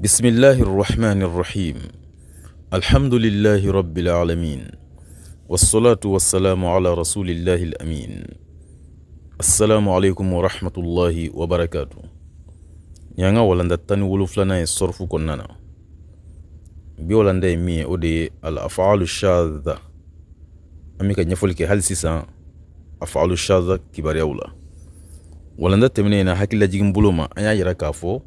بسم الله الرحمن الرحيم الحمد لله رب العالمين والصلاة والسلام على رسول الله الأمين السلام عليكم ورحمة الله وبركاته يانا ولندا تاني ولوف لنا الصرف كننا بي ولندا يمي ودي الأفعال الشاذة أمي كان يفولك هل سيسا أفعال الشاذة كبار يولا ولندا تمنينا حكي لجيكم بلوما أنا يرى كافو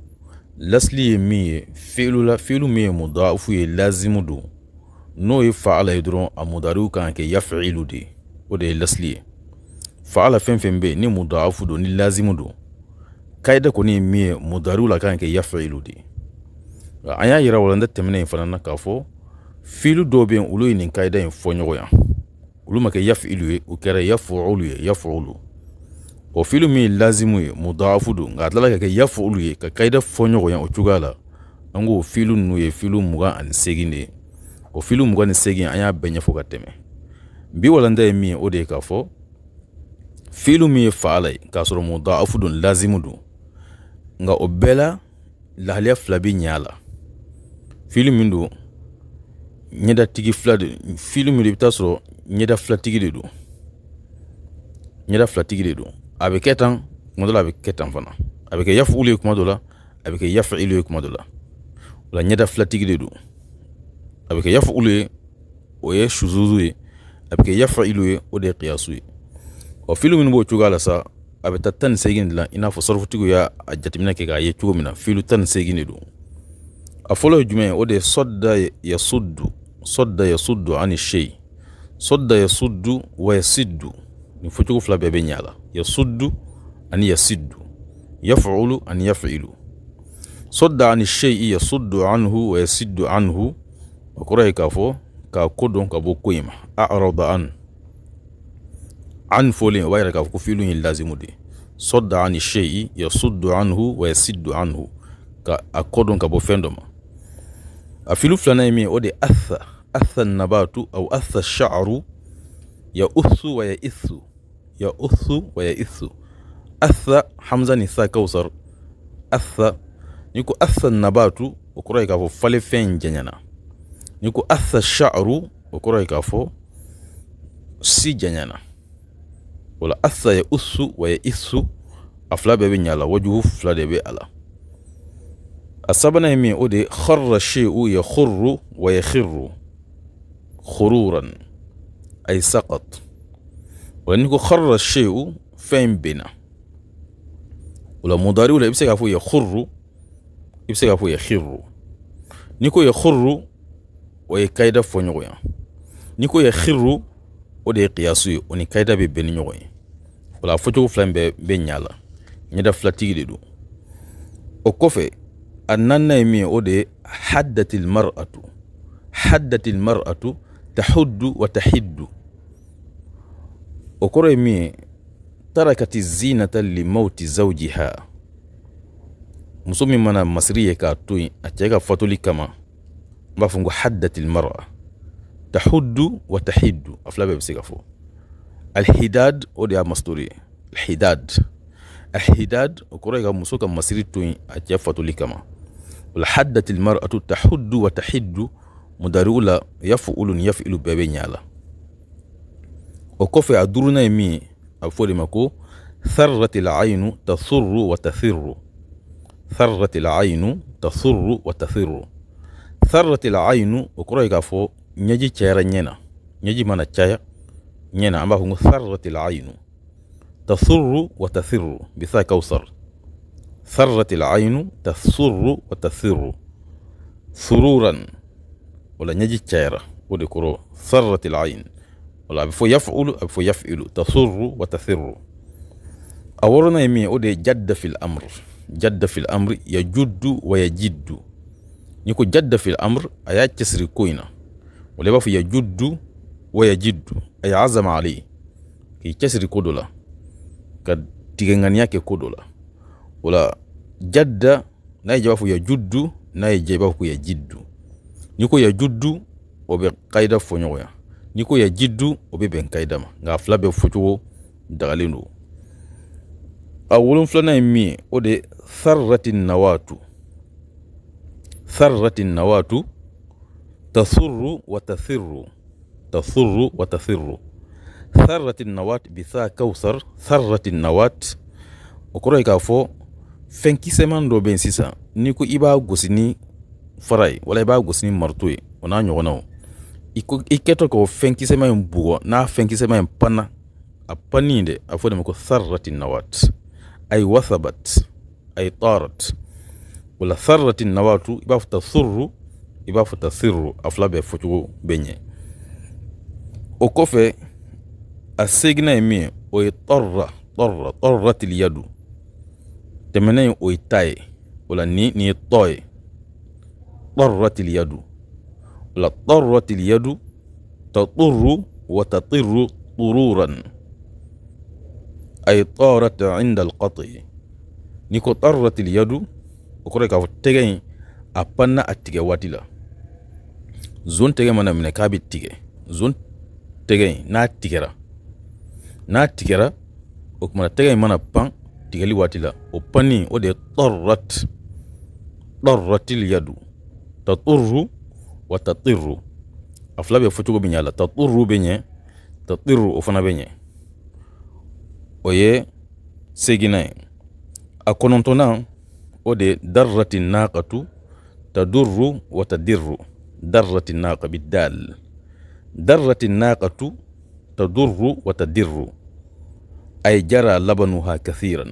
lasli ye min ye felu la felu min ye mudaafu ye lazimu don n'o ye faala ye dɔrɔn a mudariw kan ka kɛ yafilu de o de ye lasli ye faala fɛn fɛn bɛ yen ni mudaafu do ni lazimu don kaida kɔni ye min ye mudariw la kan ka kɛ yafilu de nka an y'a yira walanda tɛmɛnen in fana na k'a fɔ filu dɔw bɛ yen olu ye nin kaida in fɔ ɲɔgɔn yan olu ma kɛ yafilu ye u kɛra yafuulu ye yafuulu o filu min ye lazimu ye mudaafu don nka a tilala ka kɛ yafulu ye ka kayida fɔ ɲɔgɔnya o cogoya la an k'o filu ninnu ye filu mugan ani segin de ye o filu mugan ni segin an y'a bɛɛ ɲɛfɔ ka tɛmɛ bi walanta ye min ye o de ye k'a fɔ filu min ye faala ye k'a sɔrɔ mudaafu don lazimu don nka o bɛɛ la lahaliya fila bi ɲɛ a la filu min don ɲɛdatigi fila de filu min don i bɛ taa sɔrɔ ɲɛda filatigi de don ɲɛda filatigi de don a bɛ kɛ tan kuma dɔ la a bɛ kɛ tan fana a bɛ kɛ yafu ye kuma dɔ la a bɛ kɛ yafa ilu ye kuma dɔ la o la ɲɛda filatigi de don a bɛ kɛ yafu ye o ye suzuzu ye a bɛ kɛ yafa ilu ye o de ye kiyasu ye ɔ fili minnu b'o cogoya la sa a bɛ taa tan ni segin de i n'a fɔ sarifutigiw y'a jateminɛ kɛ k'a ye cogo min na filu tan ni segin de don a fɔlɔ ye jumɛn ye o de ye sɔda yasuddu sɔda yasuddu ani seyi sɔda yasuddu wa yasiddu nin fɔcogo fila bɛɛ bɛ ɲa la yasuddu ani yasiddu yafulu ani yafilu sodda ani shay'i yasuddu anhu wa yasiddu anhu o kɔrɔ ye k'a fɔ k'a ko dɔn ka bɔ ko in ma arada an an fɔlen o b'a yira k'a fɔ ko fiilu ye lazimu de sodda ani shay'i yasuddu anhu wa yasiddu anhu ka a ko dɔn ka bɔ fɛn dɔ ma a fiilu filanan ye min o de atha atha nabatu au atha sha'aru ya uthu wa ya ithu يؤث ويئث أث حمزة نسا كوسر أث نيكو أث النبات وكرة كافو فلي فين جنينا نيكو أث الشعر وكرة كافو سي جنينا ولا أث يؤث ويئث أفلا بيبي نيالا وجهه فلا بيبي ألا أصابنا يمي أودي خر الشيء يخر ويخر خرورا أي سقط wani ko kharra shay'u fain bina wala mudari wala ibsa kafu ya khurru ibsa kafu ya khirru bɛ se k'a fɔ yakhirru ni ko yakhurru o ye kaida fonyo ya ni ko khirru o de qiyasu o ni kaida be bɛn ni wala fotu o be a fɔcogo fila in bɛɛ de do o kɔfɛ a naaninan ye min o de haddatil mar'atu haddatil mar'atu tahuddu wa tahiddu okoro kɔrɔ ye min ye tarakati zinata limauti zawjiha muso min mana masiri ye k'a to yen a cɛɛ ka fatoli kama n b'a fɔ ko haddat lmara tahuddu wa tahiddu a fila bɛɛ be se ka fɔ alhidad o de y'a mastori alhidad alhidad o kɔrɔ ye ka muso ka masiri to yen a cɛɛ fatoli kama walhaddat lmaratu tahuddu wa tahiddu mudariu la yafulu ni yafilu bɛɛ be ɲa la o kɔfɛ يمي duurunan مكو min ثرت العين تثر وتثر ثرت العين تثر وتثر ثرت العين وكروي كافو نجي تشير نينا نجي مانا تشير نينا أما هو ثرت العين تثر وتثر بثا كوثر ثرت العين تثر وتثر ثرورا ولا نجي تشير ودي كرو ثرت العين ولا بفو يفعل بفو يفعل تسر وتثر أورنا يمي أودي جد في الأمر جد في الأمر يجد ويجد نيكو جد في الأمر أي تسر كوينا ولا بفو يجد ويجد أي عزم عليه كي تسر كودولا كتيغنانيا كي كودولا ولا جد ناي جواب يجد ناي جواب يجد نيكو يجد وبقايدة فنوغيا n'i ko ya jiddu o be ben kayida ma nka a fila bɛɛ fɔcogo a wolonfilanan ye min ye o de ye nawatu sararati nawatu tasurru wa tasirru tasurru wa tasirru sararati nawat bisa kawsar sararati nawat o kɔrɔ ye k'a fɔ fɛn kisɛman dɔ bɛ yen sisan n'i ko i b'a gosi wala i b'a gosi ni marito iketoka o k'o fɛn bugo n'a fɛn kisɛma pana a paninde a fɔ de ko tharrati nawat ay wathabat ay tarat wala tharrati nawatu iba futa thurru iba surru thirru a fila bɛɛ fɔcogo bɛ o kɔfɛ a segna ye min ye o ye tɔrra tɔrra tɔrra tiliya don o ye ni nin ye tɔ ye لطرت اليد تطر وتطر طرورا أي طارت عند القطع نيكو طرت اليد وكره كافو تيغي أبنى أتغي واتلا زون تيغي منا من كابي تيغي زون تيغي نا تغيرا نا تغيرا وكمنا تيغي منا بان تيغي واتلا وبني ودي طرت طرت اليد تطر wa afula a fila bɛ fɔ cogo bɛ ɲɛ a la taturu bɛ ɲɛ tatiru o fana bɛ ɲɛ o ye segina ye a kɔnɔntɔnna o de ye darrati naqatu tadurru wa tadirru darrati naqa bidal darrati naqatu tadurru wa tadirru ay jara ha kathiran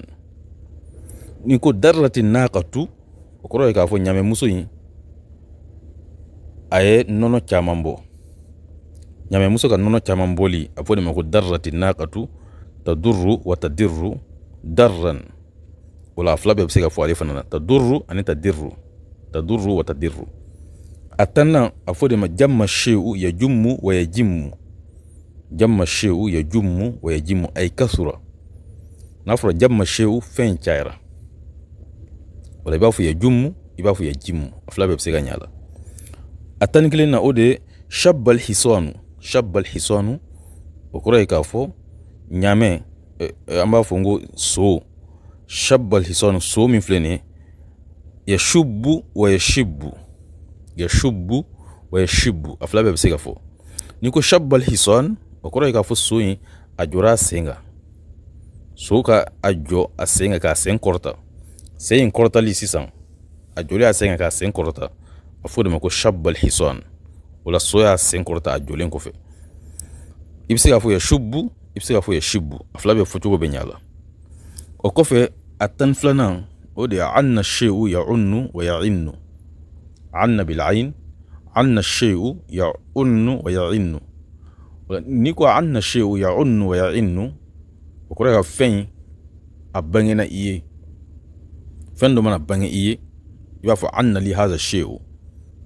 ni ko darrati naqatu o kɔrɔ ye k'a fɔ ɲamɛmuso in a ye nɔnɔ caman bɔ muso ka nɔnɔ caman bɔli a fɔ de ma ko darrati naqatu tadurru wa tadirru darran o la a fila bɛɛ bɛ se ka fɔ ale fana na tadurru ani tadirru tadurru wa tadirru a tanna a fɔ de ma jamma sheu yajummu wa yajimmu jamma sheu yajummu wa yajimmu ay kasura n'a fɔra jamma sheu fɛn cayara o la i b'a fɔ yajummu i b'a fɔ yajimmu a fila bɛɛ bɛ se ka ɲa la a tani kelen na o de shabal hisanu shabal hisanu o kɔrɔ ye k'a e, fɔ e, ɲaamɛ an b'a fɔ ko so shabal hisanu so min filɛ nin ye yashubbu wa yashibbu yashubbu wa yashibbu a fila bɛɛ bɛ se ka fɔ n'i ko shabal hisan o kɔrɔ ye k'a fɔ so in a jɔra a sen kan so ka a jɔ a sen kan k'a sen kɔrɔta sen in kɔrɔtali sisan a jɔlen a sen kan k'a sen kɔrɔta مفروض ما يكون شاب الحصان ولا صويا الصويا السنكر تأجولين كوفي يبسي أفو يشبو يبسي أفو يشبو أفلا بيفتوكو بنيالا وكوفي أتن فلنان ودي عنا الشيء يعن ويعن عنا بالعين عنا الشيء يعن ويعن نيكو عنا الشيء يعن ويعن وكره فين أبنينا إيه فين دو من أبني إيه يبقى لي هذا الشيء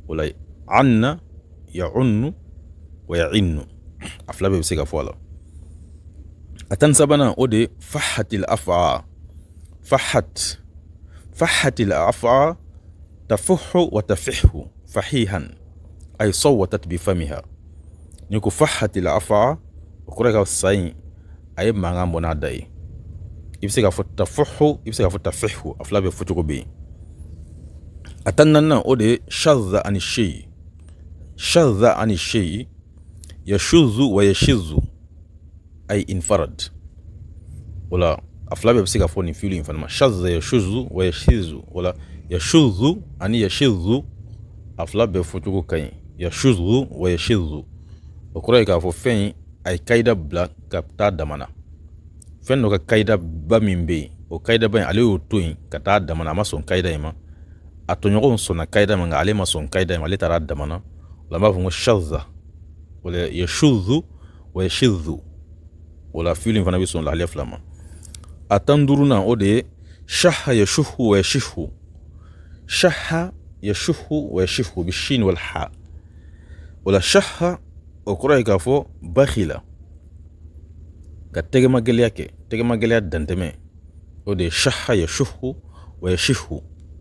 ولا عنا يعن ويعن أفلابي فولا اتنسى أتنسبنا أودي فحت الأفعى فحت فحت الأفعى تفح وتفح فحيها أي صوتت بفمها نيكو فحت الأفعى وكرة الصين أي ما غامبنا داي يبسيغة فتفح افلا بي أفلابي بي a tan nan o de ye ani shei shadha ani shei shuzu wa ya shizu ay infarad wala a fila bɛɛ bɛ se ka fɔ nin filu in fana ma shadha yashuzu wa yashizu wala yashuzu ani yashizu a fila bɛɛ fɔcogo ka ɲi shuzu wa yashizu o kɔrɔ ye k'a fɔ fɛn in a ye kayida bila ka taa dama na fɛn dɔ ka kayidaba min bɛ yen o kayidaba in ale y'o to yen ka taa dama a ma sɔn kayida in ma a tɔɲɔgɔnw sɔnna kayida min kan ale ma sɔn kayida in ma ale taara a damana o la n b'a fɔ ko shaza wala yashuzu wa yashizu o la fili in fana bɛ sɔn lahaliya fila ma a tan duurunan o de ye shaha yashuhu wa yashihu shaha yashuhu wa yashihu bi shin wal ha o la shaha o kɔrɔ ye k'a fɔ bakhila ka tɛgɛmagɛlɛya kɛ tɛgɛmagɛlɛya dantɛmɛ o de ye shaha yashuhu wa yashihu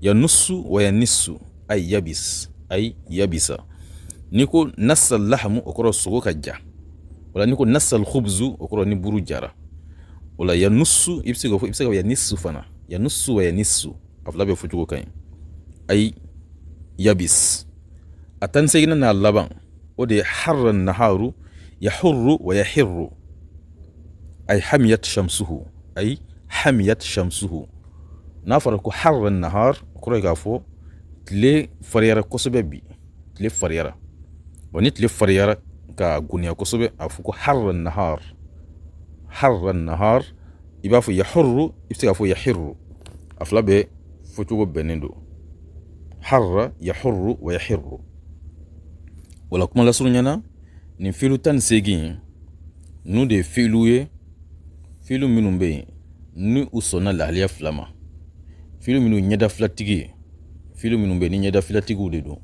ya nusu wa ya nisu ay yabis ay yabisa niko nassa lahamu okoro sogo ka ja wala niko nasal khubzu okoro ni buru jara wala ya nusu ibsi go ya nisu fana ya nusu wa ya nisu afla be fujugo ay yabis atan sai na laban o de harra naharu ya hurru wa ya hirru ay hamiyat shamsuhu ay hamiyat shamsuhu na farko harra nahar kura ga fo tile fariyara kosɛbɛ bi tile fariyara wa ni tile fariyara ka gunya kosɛbɛ a fɔ ko harra nahar harra nahar i b'a fɔ yahurru i bɛ se k'a fɔ yahirru a fila bɛɛ fɔcogo bɛnnen don harra yahurru wa yahirru wala kuma lasurunya na nin filu tan ni seegin ninnu de ye filu ye filu minnu bɛ yen ni u sɔnna lahaliya fila ma fili minnu ɲɛdafilatigi ye fili minnu bɛ ni ɲɛdafilatigiw de don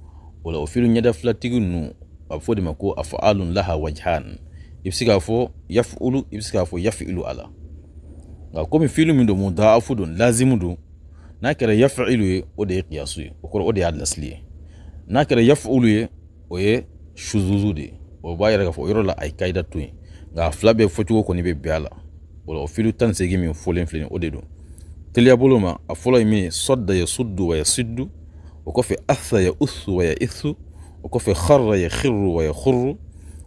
o la o fili ɲɛdafilatigi ninnu a fɔ de ma ko afaalun laha wajhan i bɛ se k'a fɔ yafulu i bɛ se k'a fɔ yafilu a la nka komi fili min don mudaafu don lazimu don n'a kɛra yafilu ye o de ye qiyasu ye o kɔrɔ o de y'a lasili ye n'a kɛra yafulu ye o ye shuzuzu de o b'a yɛrɛ k'a fɔ o yɔrɔ la a ye kaida to yen nka a fila bɛɛ fɔcogo kɔni bɛ bɛn a la o la o fili tan ni seegin min fɔlen filɛ nin o de don تليا بولوما افولاي مي صد يصد ويصد وكفي أث يؤث ويئث وكفي خر يخر ويخر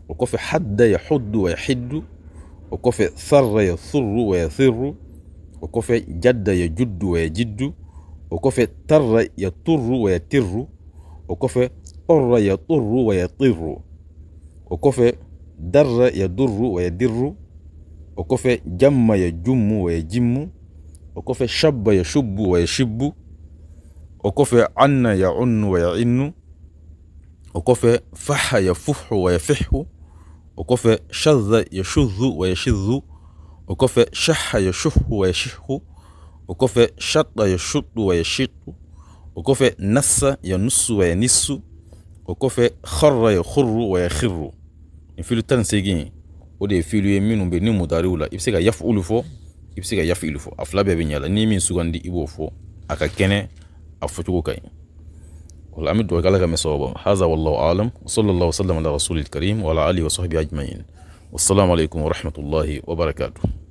وكفي حد يحد ويحد وكفي ثر يثر ويثر وكفي جد يجد ويجد وكفي تر يطر ويتر وكفي أر يطر ويطر وكفي در يدر ويدر وكفي جم يجم ويجم وكوف شب يشب ويشب وكوف عن يعن ويعن وكوف فح يفح ويفح وكوف شذ يشذ ويشذ وكوف شح يشح ويشح وكوف شط يشط ويشط وكوف نس ينص وينس وكوف خر يخر ويخر الفيل التاني سيجين ودي فيل يمين بني مداري ولا يبسيك يفعل فوق i bɛ se ka yafilu fɔ a fila bɛɛ bɛ ɲɛ la n'i min sugandi i b'o fɔ a ka kɛnɛ a fɔcogo ka ɲi wala an bɛ dugawu ala ka mɛn sababa haza wallahu alam wa sallallahu wasallam ala rasulil karim wa ala alihi wa sahbihi ajma'in wassalamu alaikum wa rahmatullahi wa barakatuh